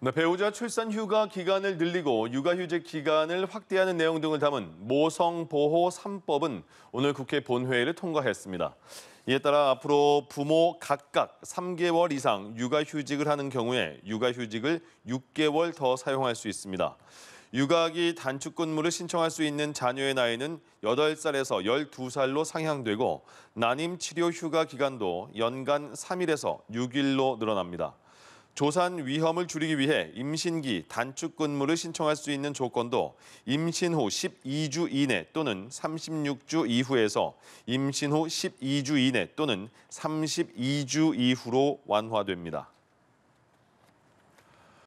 네, 배우자 출산 휴가 기간을 늘리고 육아휴직 기간을 확대하는 내용 등을 담은 모성보호 3법은 오늘 국회 본회의를 통과했습니다. 이에 따라 앞으로 부모 각각 3개월 이상 육아휴직을 하는 경우에 육아휴직을 6개월 더 사용할 수 있습니다. 육아기 단축 근무를 신청할 수 있는 자녀의 나이는 8살에서 12살로 상향되고 난임 치료 휴가 기간도 연간 3일에서 6일로 늘어납니다. 조산 위험을 줄이기 위해 임신기 단축 근무를 신청할 수 있는 조건도 임신 후 12주 이내 또는 36주 이후에서 임신 후 12주 이내 또는 32주 이후로 완화됩니다.